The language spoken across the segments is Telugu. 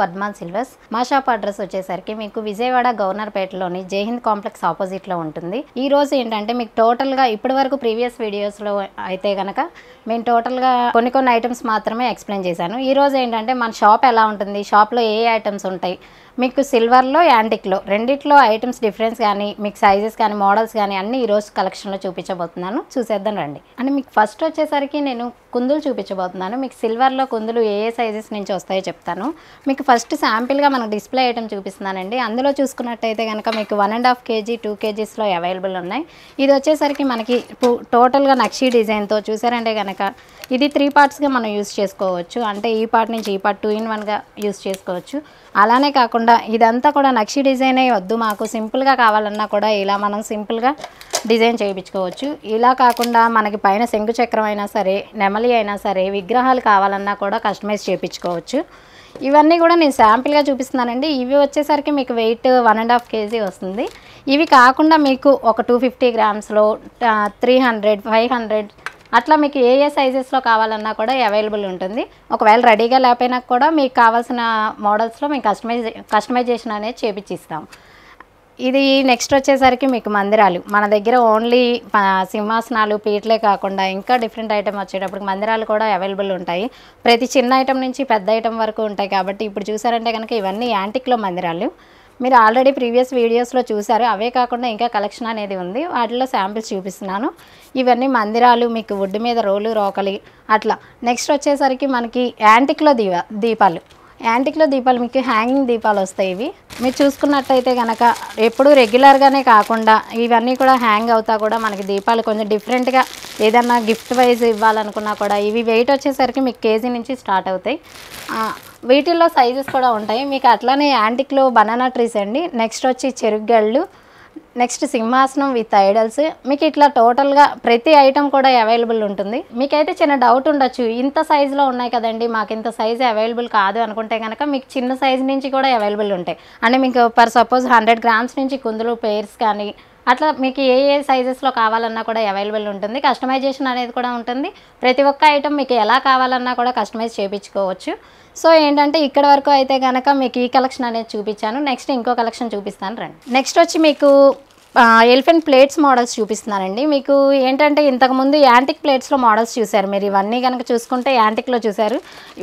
వర్ధమాన్ సిల్వర్స్ మా షాప్ అడ్రస్ వచ్చేసరికి మీకు విజయవాడ గవర్నర్పేటలోని జైహింద్ కాంప్లెక్స్ ఆపోజిట్లో ఉంటుంది ఈ రోజు ఏంటంటే మీకు టోటల్గా ఇప్పటి వరకు ప్రీవియస్ వీడియోస్లో అయితే కనుక మేము టోటల్గా కొన్ని కొన్ని ఐటమ్స్ మాత్రమే ఎక్స్ప్లెయిన్ చేశాను ఈ రోజు ఏంటంటే మన షాప్ ఎలా ఉంటుంది షాప్లో ఏ ఐటమ్స్ ఉంటాయి మీకు సిల్వర్లో యాంటిక్లో రెండిట్లో ఐటమ్స్ డిఫరెన్స్ కానీ మీకు సైజెస్ కానీ మోడల్స్ కానీ అన్ని ఈరోజు కలెక్షన్లో చూపించబోతున్నాను చూసేద్దాం రండి అంటే మీకు ఫస్ట్ వచ్చేసరికి నేను కుందులు చూపించబోతున్నాను మీకు సిల్వర్లో కుందులు ఏ ఏ సైజెస్ నుంచి వస్తాయో చెప్తాను మీకు ఫస్ట్ శాంపిల్గా మనకు డిస్ప్లే ఐటమ్ చూపిస్తున్నానండి అందులో చూసుకున్నట్టయితే కనుక మీకు one and half kg two కేజీస్లో అవైలబుల్ ఉన్నాయి ఇది వచ్చేసరికి మనకి టోటల్గా నక్షీ డిజైన్తో చూసారంటే కనుక ఇది త్రీ పార్ట్స్గా మనం యూస్ చేసుకోవచ్చు అంటే ఈ పార్ట్ నుంచి ఈ పార్ట్ టూ ఇన్ వన్గా యూస్ చేసుకోవచ్చు అలానే కాకుండా ఇదంతా కూడా నక్షి డిజైనే వద్దు మాకు సింపుల్గా కావాలన్నా కూడా ఇలా మనం సింపుల్గా డిజైన్ చేయించుకోవచ్చు ఇలా కాకుండా మనకి పైన శంకు చక్రం అయినా సరే నెమలి అయినా సరే విగ్రహాలు కావాలన్నా కూడా కస్టమైజ్ చేయించుకోవచ్చు ఇవన్నీ కూడా నేను శాంపిల్గా చూపిస్తున్నానండి ఇవి వచ్చేసరికి మీకు weight one and half kg వస్తుంది ఇవి కాకుండా మీకు ఒక టూ ఫిఫ్టీ గ్రామ్స్లో త్రీ హండ్రెడ్ ఫైవ్ హండ్రెడ్ అట్లా మీకు ఏ ఏ సైజెస్లో కావాలన్నా కూడా అవైలబుల్ ఉంటుంది ఒకవేళ రెడీగా లేకపోయినా కూడా మీకు కావాల్సిన మోడల్స్లో మేము కస్టమైజ్ కస్టమైజేషన్ అనేది చేపించిస్తాం ఇది నెక్స్ట్ వచ్చేసరికి మీకు మందిరాలు మన దగ్గర ఓన్లీ సింహాసనాలు పీటలే కాకుండా ఇంకా డిఫరెంట్ ఐటమ్ వచ్చేటప్పుడు మందిరాలు కూడా అవైలబుల్ ఉంటాయి ప్రతి చిన్న ఐటమ్ నుంచి పెద్ద ఐటమ్ వరకు ఉంటాయి కాబట్టి ఇప్పుడు చూసారంటే కనుక ఇవన్నీ యాంటిక్లో మందిరాలు మీరు ఆల్రెడీ ప్రీవియస్ వీడియోస్లో చూసారు అవే కాకుండా ఇంకా కలెక్షన్ అనేది ఉంది వాటిలో శాంపిల్స్ చూపిస్తున్నాను ఇవన్నీ మందిరాలు మీకు వుడ్ మీద రోలు రోకలి అట్లా నెక్స్ట్ వచ్చేసరికి మనకి యాంటిక్లో దీప దీపాలు యాంటిక్లో దీపాలు మీకు హ్యాంగింగ్ దీపాలు వస్తాయి ఇవి మీరు చూసుకున్నట్టయితే కనుక ఎప్పుడూ రెగ్యులర్గానే కాకుండా ఇవన్నీ కూడా హ్యాంగ్ అవుతా కూడా మనకి దీపాలు కొంచెం డిఫరెంట్గా ఏదన్నా గిఫ్ట్ వైజ్ ఇవ్వాలనుకున్నా కూడా ఇవి వెయిట్ వచ్చేసరికి మీకు కేజీ నుంచి స్టార్ట్ అవుతాయి వీటిల్లో సైజెస్ కూడా ఉంటాయి మీకు అట్లానే యాంటిక్లో బనానా ట్రీస్ అండి నెక్స్ట్ వచ్చి గళ్ళు నెక్స్ట్ సింహాసనం విత్ ఐడల్స్ మీకు ఇట్లా టోటల్గా ప్రతి ఐటెం కూడా అవైలబుల్ ఉంటుంది మీకైతే చిన్న డౌట్ ఉండొచ్చు ఇంత సైజులో ఉన్నాయి కదండి మాకు ఇంత సైజు అవైలబుల్ కాదు అనుకుంటే కనుక మీకు చిన్న సైజు నుంచి కూడా అవైలబుల్ ఉంటాయి అంటే మీకు పర్ సపోజ్ హండ్రెడ్ గ్రామ్స్ నుంచి కుందులు పేర్స్ కానీ అట్లా మీకు ఏ ఏ సైజెస్లో కావాలన్నా కూడా అవైలబుల్ ఉంటుంది కస్టమైజేషన్ అనేది కూడా ఉంటుంది ప్రతి ఒక్క ఐటెం మీకు ఎలా కావాలన్నా కూడా కస్టమైజ్ చేయించుకోవచ్చు సో ఏంటంటే ఇక్కడ వరకు అయితే కనుక మీకు ఈ కలెక్షన్ అనేది చూపించాను నెక్స్ట్ ఇంకో కలెక్షన్ చూపిస్తాను రండి నెక్స్ట్ వచ్చి మీకు ఎలిఫెంట్ ప్లేట్స్ మోడల్స్ చూపిస్తున్నానండి మీకు ఏంటంటే ఇంతకుముందు యాంటిక్ ప్లేట్స్లో మోడల్స్ చూశారు మీరు ఇవన్నీ కనుక చూసుకుంటే యాంటిక్లో చూశారు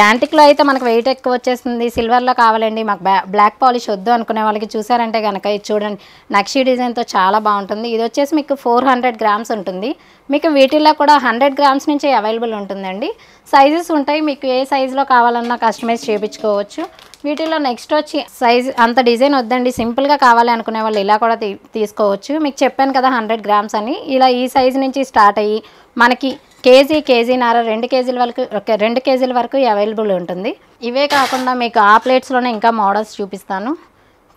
యాంటిక్లో అయితే మనకు వెయిట్ ఎక్కువ వచ్చేస్తుంది సిల్వర్లో కావాలండి మాకు బ్లాక్ పాలిష్ వద్దు అనుకునే వాళ్ళకి చూసారంటే కనుక ఇది చూడండి నక్షీ డిజైన్తో చాలా బాగుంటుంది ఇది వచ్చేసి మీకు ఫోర్ హండ్రెడ్ గ్రామ్స్ ఉంటుంది మీకు వీటిల్లో కూడా హండ్రెడ్ గ్రామ్స్ నుంచి అవైలబుల్ ఉంటుందండి సైజెస్ ఉంటాయి మీకు ఏ సైజులో కావాలన్నా కస్టమైజ్ చేయించుకోవచ్చు వీటిలో నెక్స్ట్ వచ్చి సైజ్ అంత డిజైన్ వద్దండి సింపుల్గా కావాలి అనుకునే వాళ్ళు ఇలా కూడా తీసుకోవచ్చు మీకు చెప్పాను కదా హండ్రెడ్ గ్రామ్స్ అని ఇలా ఈ సైజు నుంచి స్టార్ట్ అయ్యి మనకి కేజీ కేజీన్నర రెండు కేజీల వరకు రెండు కేజీల వరకు అవైలబుల్ ఉంటుంది ఇవే కాకుండా మీకు ఆ ప్లేట్స్లోనే ఇంకా మోడల్స్ చూపిస్తాను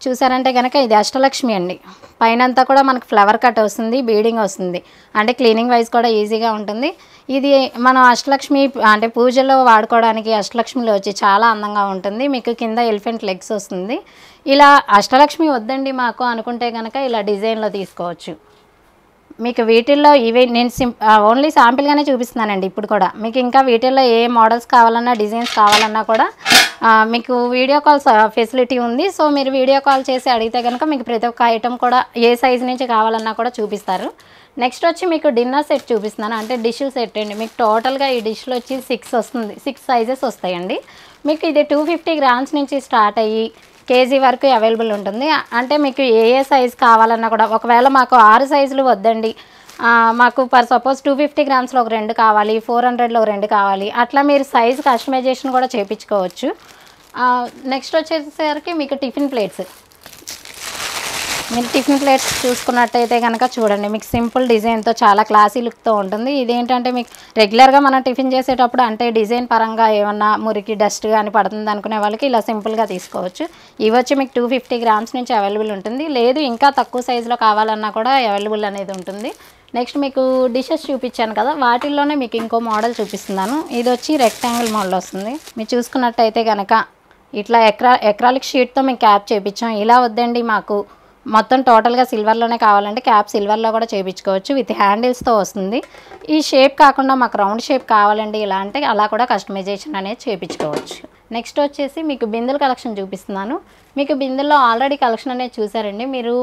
చూసారంటే కనుక ఇది అష్టలక్ష్మి అండి పైనంతా కూడా మనకు ఫ్లవర్ కట్ వస్తుంది బీడింగ్ వస్తుంది అంటే క్లీనింగ్ వైజ్ కూడా ఈజీగా ఉంటుంది ఇది మనం అష్టలక్ష్మి అంటే పూజలో వాడుకోవడానికి అష్టలక్ష్మిలో వచ్చి చాలా అందంగా ఉంటుంది మీకు కింద ఎలిఫెంట్ లెగ్స్ వస్తుంది ఇలా అష్టలక్ష్మి వద్దండి మాకు అనుకుంటే కనుక ఇలా డిజైన్లో తీసుకోవచ్చు మీకు వీటిల్లో ఇవి నేను సిం ఓన్లీ శాంపిల్గానే చూపిస్తున్నానండి ఇప్పుడు కూడా మీకు ఇంకా వీటిల్లో ఏ మోడల్స్ కావాలన్నా డిజైన్స్ కావాలన్నా కూడా మీకు వీడియో కాల్ ఫెసిలిటీ ఉంది సో మీరు వీడియో కాల్ చేసి అడిగితే కనుక మీకు ప్రతి ఒక్క ఐటెం కూడా ఏ సైజ్ నుంచి కావాలన్నా కూడా చూపిస్తారు నెక్స్ట్ వచ్చి మీకు డిన్నర్ సెట్ చూపిస్తున్నాను అంటే డిష్ సెట్ అండి మీకు టోటల్గా ఈ డిష్లో వచ్చి సిక్స్ వస్తుంది సిక్స్ సైజెస్ వస్తాయండి మీకు ఇది టూ ఫిఫ్టీ గ్రామ్స్ నుంచి స్టార్ట్ అయ్యి కేజీ వరకు అవైలబుల్ ఉంటుంది అంటే మీకు ఏ ఏ సైజు కావాలన్నా కూడా ఒకవేళ మాకు ఆరు సైజులు వద్దండి మాకు పర్ సపోజ్ టూ ఫిఫ్టీ గ్రామ్స్లో ఒక రెండు కావాలి ఫోర్ హండ్రెడ్లో ఒక రెండు కావాలి అట్లా మీరు సైజ్ కస్టమైజేషన్ కూడా చేయించుకోవచ్చు నెక్స్ట్ వచ్చేసరికి మీకు టిఫిన్ ప్లేట్స్ మీరు టిఫిన్ ప్లేట్స్ చూసుకున్నట్టయితే కనుక చూడండి మీకు సింపుల్ డిజైన్తో చాలా క్లాసీ లుక్తో ఉంటుంది ఇదేంటంటే మీకు రెగ్యులర్గా మనం టిఫిన్ చేసేటప్పుడు అంటే డిజైన్ పరంగా ఏమన్నా మురికి డస్ట్ కానీ పడుతుంది అనుకునే వాళ్ళకి ఇలా సింపుల్గా తీసుకోవచ్చు ఇవచ్చి మీకు టూ ఫిఫ్టీ గ్రామ్స్ నుంచి అవైలబుల్ ఉంటుంది లేదు ఇంకా తక్కువ సైజులో కావాలన్నా కూడా అవైలబుల్ అనేది ఉంటుంది నెక్స్ట్ మీకు డిషెస్ చూపించాను కదా వాటిల్లోనే మీకు ఇంకో మోడల్ చూపిస్తున్నాను ఇది వచ్చి రెక్టాంగిల్ మోడల్ వస్తుంది మీరు చూసుకున్నట్టయితే కనుక ఇట్లా ఎక్రా ఎక్రాలిక్ షీట్తో మేము క్యాప్ చేయించాం ఇలా వద్దండి మాకు మొత్తం టోటల్గా సిల్వర్లోనే కావాలంటే క్యాప్ సిల్వర్లో కూడా చేయించుకోవచ్చు విత్ హ్యాండిల్స్తో వస్తుంది ఈ షేప్ కాకుండా మాకు రౌండ్ షేప్ కావాలండి ఇలా అంటే అలా కూడా కస్టమైజేషన్ అనేది చేయించుకోవచ్చు నెక్స్ట్ వచ్చేసి మీకు బిందెల కలెక్షన్ చూపిస్తున్నాను మీకు బిందెల్లో ఆల్రెడీ కలెక్షన్ అనేది చూసారండి మీరు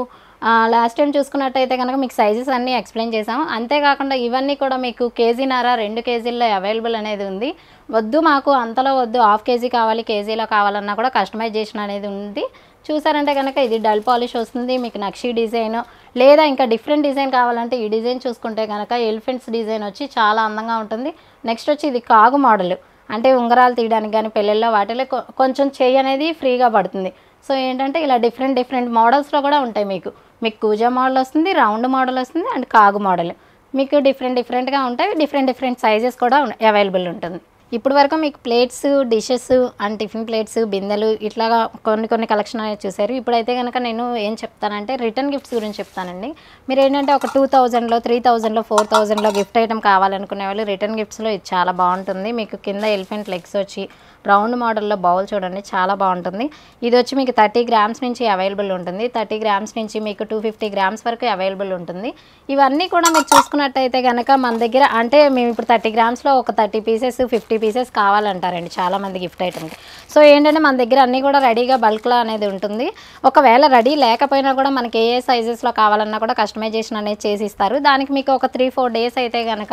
లాస్ట్ టైం చూసుకున్నట్టయితే కనుక మీకు సైజెస్ అన్నీ ఎక్స్ప్లెయిన్ చేసాము అంతేకాకుండా ఇవన్నీ కూడా మీకు కేజీ కేజీన్నర రెండు కేజీల్లో అవైలబుల్ అనేది ఉంది వద్దు మాకు అంతలో వద్దు హాఫ్ కేజీ కావాలి కేజీలో కావాలన్నా కూడా కస్టమైజేషన్ అనేది ఉంది చూసారంటే కనుక ఇది డల్ పాలిష్ వస్తుంది మీకు నక్షి డిజైన్ లేదా ఇంకా డిఫరెంట్ డిజైన్ కావాలంటే ఈ డిజైన్ చూసుకుంటే కనుక ఎలిఫెంట్స్ డిజైన్ వచ్చి చాలా అందంగా ఉంటుంది నెక్స్ట్ వచ్చి ఇది కాగు మోడల్ అంటే ఉంగరాలు తీయడానికి కానీ పెళ్ళిళ్ళలో వాటిలో కొంచెం చేయి అనేది ఫ్రీగా పడుతుంది సో ఏంటంటే ఇలా డిఫరెంట్ డిఫరెంట్ మోడల్స్లో కూడా ఉంటాయి మీకు మీకు కూజా మోడల్ వస్తుంది రౌండ్ మోడల్ వస్తుంది అండ్ కాగు మోడల్ మీకు డిఫరెంట్ డిఫరెంట్గా ఉంటాయి డిఫరెంట్ డిఫరెంట్ సైజెస్ కూడా అవైలబుల్ ఉంటుంది ఇప్పుడు వరకు మీకు plates dishes and tiffin plates బిందెలు ఇట్లాగా కొన్ని కొన్ని కలెక్షన్ అనేది చూశారు ఇప్పుడైతే కనుక నేను ఏం చెప్తానంటే రిటర్న్ గిఫ్ట్స్ గురించి చెప్తానండి మీరు ఏంటంటే ఒక టూ థౌజండ్లో త్రీ థౌజండ్లో ఫోర్ థౌజండ్లో గిఫ్ట్ ఐటమ్ కావాలనుకునే వాళ్ళు రిటర్న్ గిఫ్ట్స్లో ఇది చాలా బాగుంటుంది మీకు కింద ఎలిఫెంట్ లెగ్స్ వచ్చి రౌండ్ మోడల్లో బౌల్ చూడండి చాలా బాగుంటుంది ఇది వచ్చి మీకు థర్టీ గ్రామ్స్ నుంచి అవైలబుల్ ఉంటుంది థర్టీ గ్రామ్స్ నుంచి మీకు టూ ఫిఫ్టీ గ్రామ్స్ వరకు అవైలబుల్ ఉంటుంది ఇవన్నీ కూడా మీరు చూసుకున్నట్టయితే కనుక మన దగ్గర అంటే మేము ఇప్పుడు థర్టీ గ్రామ్స్లో ఒక థర్టీ పీసెస్ ఫిఫ్టీ పీసెస్ కావాలంటారండి చాలామంది గిఫ్ట్ ఐటమ్కి సో ఏంటంటే మన దగ్గర అన్నీ కూడా రెడీగా బల్క్లో అనేది ఉంటుంది ఒకవేళ రెడీ లేకపోయినా కూడా మనకి ఏ ఏ సైజెస్లో కావాలన్నా కూడా కస్టమైజేషన్ అనేది చేసి ఇస్తారు దానికి మీకు ఒక త్రీ ఫోర్ డేస్ అయితే కనుక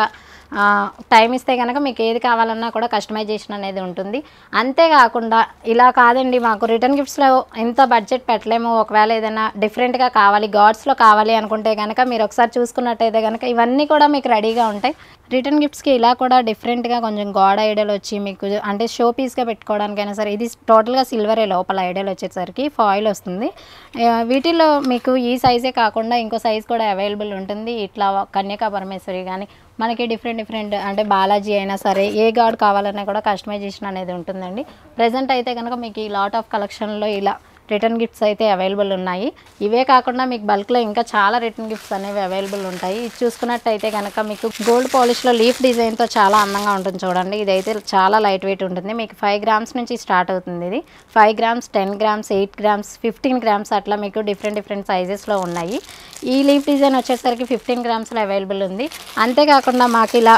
టైం ఇస్తే కనుక మీకు ఏది కావాలన్నా కూడా కస్టమైజేషన్ అనేది ఉంటుంది అంతేకాకుండా ఇలా కాదండి మాకు రిటర్న్ గిఫ్ట్స్లో ఎంత బడ్జెట్ పెట్టలేము ఒకవేళ ఏదైనా డిఫరెంట్గా కావాలి గాడ్స్లో కావాలి అనుకుంటే కనుక మీరు ఒకసారి చూసుకున్నట్టయితే కనుక ఇవన్నీ కూడా మీకు రెడీగా ఉంటాయి రిటర్న్ గిఫ్ట్స్కి ఇలా కూడా డిఫరెంట్గా కొంచెం గోడ ఐడియాలు వచ్చి మీకు అంటే షో పీస్గా పెట్టుకోవడానికైనా సరే ఇది టోటల్గా సిల్వరే లోపల ఐడియాలు వచ్చేసరికి ఫాయిల్ వస్తుంది వీటిలో మీకు ఈ సైజే కాకుండా ఇంకో సైజ్ కూడా అవైలబుల్ ఉంటుంది ఇట్లా కన్యకా పరమేశ్వరి కానీ మనకి డిఫరెంట్ డిఫరెంట్ అంటే బాలాజీ అయినా సరే ఏ గాడ్ కావాలన్నా కూడా కస్టమైజేషన్ అనేది ఉంటుందండి ప్రజెంట్ అయితే కనుక మీకు ఈ లాట్ ఆఫ్ కలెక్షన్లో ఇలా రిటర్న్ గిఫ్ట్స్ అయితే అవైలబుల్ ఉన్నాయి ఇవే కాకుండా మీకు బల్క్లో ఇంకా చాలా రిటర్న్ గిఫ్ట్స్ అనేవి అవైలబుల్ ఉంటాయి ఇది చూసుకున్నట్టయితే కనుక మీకు గోల్డ్ పాలిష్లో లీఫ్ డిజైన్తో చాలా అందంగా ఉంటుంది చూడండి ఇదైతే చాలా లైట్ వెయిట్ ఉంటుంది మీకు ఫైవ్ గ్రామ్స్ నుంచి స్టార్ట్ అవుతుంది ఇది five grams ten grams eight grams fifteen grams అట్లా మీకు డిఫరెంట్ డిఫరెంట్ సైజెస్లో ఉన్నాయి ఈ లీఫ్ డిజైన్ వచ్చేసరికి ఫిఫ్టీన్ గ్రామ్స్లో అవైలబుల్ ఉంది అంతేకాకుండా మాకు ఇలా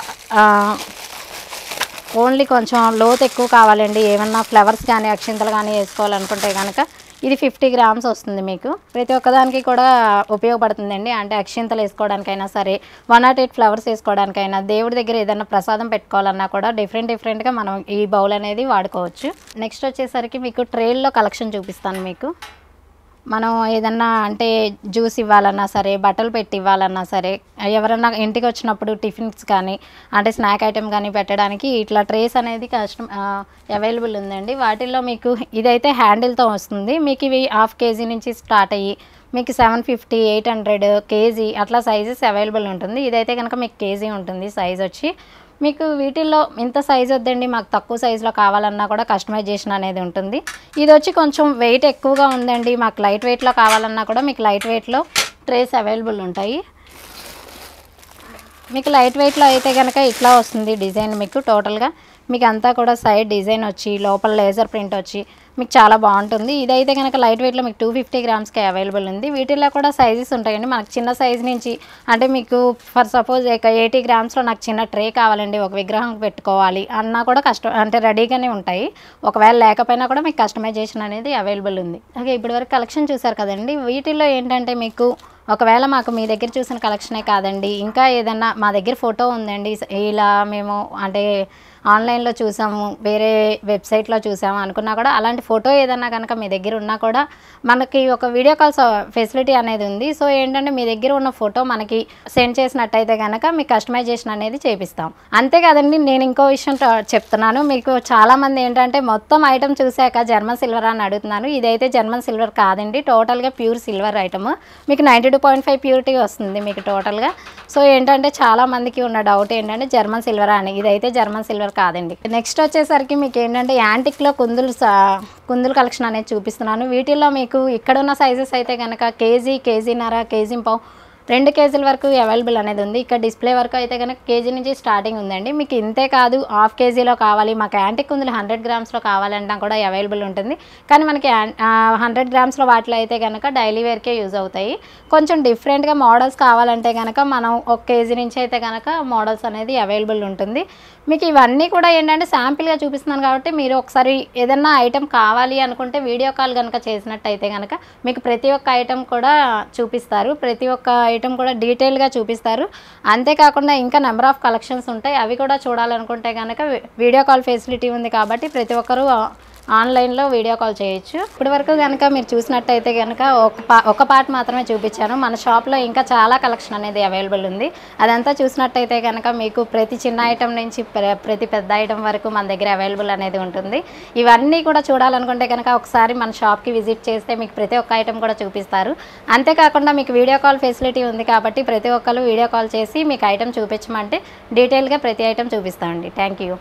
ఓన్లీ కొంచెం లోత్ ఎక్కువ కావాలండి ఏమన్నా ఫ్లవర్స్ కానీ అక్షింతలు కానీ వేసుకోవాలనుకుంటే కనుక ఇది ఫిఫ్టీ గ్రామ్స్ వస్తుంది మీకు ప్రతి ఒక్కదానికి కూడా ఉపయోగపడుతుందండి అంటే అక్షింతలు వేసుకోవడానికైనా సరే వన్ నాట్ ఎయిట్ ఫ్లవర్స్ వేసుకోవడానికైనా దేవుడి దగ్గర ఏదైనా ప్రసాదం పెట్టుకోవాలన్నా కూడా డిఫరెంట్ డిఫరెంట్గా మనం ఈ బౌల్ అనేది వాడుకోవచ్చు నెక్స్ట్ వచ్చేసరికి మీకు ట్రేల్లో కలెక్షన్ చూపిస్తాను మీకు మనం ఏదన్నా అంటే జ్యూస్ ఇవ్వాలన్నా సరే బట్టలు పెట్టి ఇవ్వాలన్నా సరే ఎవరన్నా ఇంటికి వచ్చినప్పుడు టిఫిన్స్ కానీ అంటే స్నాక్ ఐటెం కానీ పెట్టడానికి ఇట్లా ట్రేస్ అనేది కష్టం అవైలబుల్ ఉందండి వాటిల్లో మీకు ఇదైతే హ్యాండిల్తో వస్తుంది మీకు ఇవి హాఫ్ కేజీ నుంచి స్టార్ట్ అయ్యి మీకు seven fifty eight hundred kg అట్లా సైజెస్ అవైలబుల్ ఉంటుంది ఇదైతే కనుక మీకు కేజీ ఉంటుంది సైజ్ వచ్చి మీకు వీటిల్లో ఇంత సైజ్ వద్దండి మాకు తక్కువ సైజులో కావాలన్నా కూడా కస్టమైజేషన్ అనేది ఉంటుంది ఇది వచ్చి కొంచెం వెయిట్ ఎక్కువగా ఉందండి మాకు లైట్ వెయిట్లో కావాలన్నా కూడా మీకు లైట్ వెయిట్లో ట్రేస్ అవైలబుల్ ఉంటాయి మీకు లైట్ వెయిట్లో అయితే కనుక ఇట్లా వస్తుంది డిజైన్ మీకు టోటల్గా మీకు అంతా కూడా సైడ్ డిజైన్ వచ్చి లోపల లేజర్ ప్రింట్ వచ్చి మీకు చాలా బాగుంటుంది ఇదైతే కనుక లైట్ వెయిట్లో మీకు టూ ఫిఫ్టీ గ్రామ్స్కి అవైలబుల్ ఉంది వీటిల్లో కూడా సైజెస్ ఉంటాయండి మనకు చిన్న సైజు నుంచి అంటే మీకు ఫర్ సపోజ్ ఎయిటీ గ్రామ్స్లో నాకు చిన్న ట్రే కావాలండి ఒక విగ్రహం పెట్టుకోవాలి అన్నా కూడా కష్టం అంటే రెడీగానే ఉంటాయి ఒకవేళ లేకపోయినా కూడా మీకు కస్టమైజేషన్ అనేది అవైలబుల్ ఉంది ఓకే ఇప్పటివరకు కలెక్షన్ చూసారు కదండి వీటిల్లో ఏంటంటే మీకు ఒకవేళ మాకు మీ దగ్గర చూసిన కలెక్షనే కాదండి ఇంకా ఏదన్నా మా దగ్గర ఫోటో ఉందండి ఇలా మేము అంటే ఆన్లైన్లో చూసాము వేరే వెబ్సైట్లో చూసాము అనుకున్నా కూడా అలాంటి ఫోటో ఏదన్నా కనుక మీ దగ్గర ఉన్నా కూడా మనకి ఒక వీడియో కాల్స్ ఫెసిలిటీ అనేది ఉంది సో ఏంటంటే మీ దగ్గర ఉన్న ఫోటో మనకి సెండ్ చేసినట్టయితే కనుక మీ కస్టమైజేషన్ అనేది చేపిస్తాం అంతేకాదండి నేను ఇంకో విషయం చెప్తున్నాను మీకు చాలామంది ఏంటంటే మొత్తం ఐటమ్ చూశాక జర్మన్ సిల్వర్ అని అడుగుతున్నాను ఇదైతే జర్మన్ సిల్వర్ కాదండి టోటల్గా ప్యూర్ సిల్వర్ ఐటమ్ మీకు ninety two point five purity వస్తుంది మీకు టోటల్గా సో ఏంటంటే చాలామందికి ఉన్న డౌట్ ఏంటంటే జర్మన్ సిల్వరా అని ఇదైతే జర్మన్ సిల్వర్ కుందులు కాదండి నెక్స్ట్ వచ్చేసరికి మీకు ఏంటంటే యాంటిక్లో కుందులు కుందులు కలెక్షన్ అనేది చూపిస్తున్నాను వీటిల్లో మీకు ఉన్న సైజెస్ అయితే కనుక కేజీ కేజీన్నర కేజీ పావు రెండు కేజీల వరకు అవైలబుల్ అనేది ఉంది ఇక్కడ డిస్ప్లే వరకు అయితే కనుక కేజీ నుంచి స్టార్టింగ్ ఉందండి మీకు ఇంతే కాదు హాఫ్ కేజీలో కావాలి మాకు యాంటిక్ కుందులు హండ్రెడ్ గ్రామ్స్లో కావాలంటే కూడా అవైలబుల్ ఉంటుంది కానీ మనకి హండ్రెడ్ గ్రామ్స్లో వాటిలో అయితే కనుక డైలీ వేర్కే యూజ్ అవుతాయి కొంచెం డిఫరెంట్గా మోడల్స్ కావాలంటే కనుక మనం ఒక కేజీ నుంచి అయితే కనుక మోడల్స్ అనేది అవైలబుల్ ఉంటుంది మీకు ఇవన్నీ కూడా ఏంటంటే శాంపిల్గా చూపిస్తున్నాను కాబట్టి మీరు ఒకసారి ఏదన్నా ఐటెం కావాలి అనుకుంటే వీడియో కాల్ కనుక చేసినట్టయితే కనుక మీకు ప్రతి ఒక్క ఐటెం కూడా చూపిస్తారు ప్రతి ఒక్క ఐటమ్ కూడా డీటెయిల్గా చూపిస్తారు అంతేకాకుండా ఇంకా నెంబర్ ఆఫ్ కలెక్షన్స్ ఉంటాయి అవి కూడా చూడాలనుకుంటే కనుక వీడియో కాల్ ఫెసిలిటీ ఉంది కాబట్టి ప్రతి ఒక్కరూ ఆన్లైన్లో వీడియో కాల్ చేయొచ్చు ఇప్పటి వరకు కనుక మీరు చూసినట్టయితే కనుక ఒక పా ఒక పార్ట్ మాత్రమే చూపించాను మన షాప్లో ఇంకా చాలా కలెక్షన్ అనేది అవైలబుల్ ఉంది అదంతా చూసినట్టయితే కనుక మీకు ప్రతి చిన్న ఐటెం నుంచి ప్రతి పెద్ద ఐటెం వరకు మన దగ్గర అవైలబుల్ అనేది ఉంటుంది ఇవన్నీ కూడా చూడాలనుకుంటే కనుక ఒకసారి మన షాప్కి విజిట్ చేస్తే మీకు ప్రతి ఒక్క ఐటెం కూడా చూపిస్తారు అంతేకాకుండా మీకు వీడియో కాల్ ఫెసిలిటీ ఉంది కాబట్టి ప్రతి ఒక్కరు వీడియో కాల్ చేసి మీకు ఐటెం చూపించమంటే డీటెయిల్గా ప్రతి ఐటెం చూపిస్తామండి థ్యాంక్ యూ